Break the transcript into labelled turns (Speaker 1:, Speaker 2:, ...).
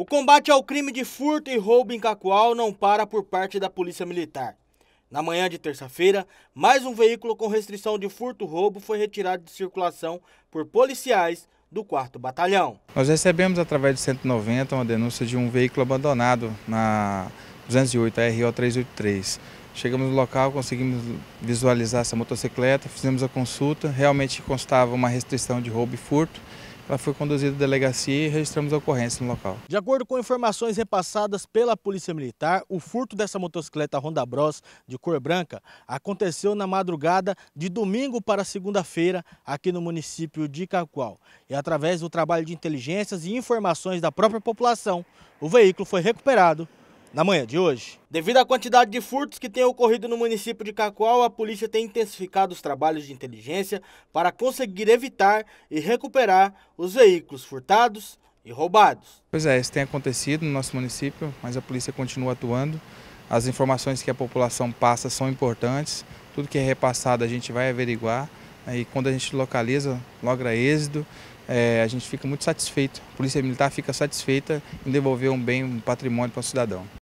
Speaker 1: O combate ao crime de furto e roubo em Cacoal não para por parte da Polícia Militar. Na manhã de terça-feira, mais um veículo com restrição de furto-roubo foi retirado de circulação por policiais do 4 Batalhão.
Speaker 2: Nós recebemos através de 190 uma denúncia de um veículo abandonado na 208, RO 383. Chegamos no local, conseguimos visualizar essa motocicleta, fizemos a consulta, realmente constava uma restrição de roubo e furto ela foi conduzida à delegacia e registramos a ocorrência no local.
Speaker 1: De acordo com informações repassadas pela Polícia Militar, o furto dessa motocicleta Honda Bros de cor branca aconteceu na madrugada de domingo para segunda-feira aqui no município de Cacoal. E através do trabalho de inteligências e informações da própria população, o veículo foi recuperado na manhã de hoje. Devido à quantidade de furtos que tem ocorrido no município de Cacoal, a polícia tem intensificado os trabalhos de inteligência para conseguir evitar e recuperar os veículos furtados e roubados.
Speaker 2: Pois é, isso tem acontecido no nosso município, mas a polícia continua atuando. As informações que a população passa são importantes, tudo que é repassado a gente vai averiguar né? e quando a gente localiza, logra êxito é, a gente fica muito satisfeito, a Polícia Militar fica satisfeita em
Speaker 1: devolver um bem, um patrimônio para o cidadão.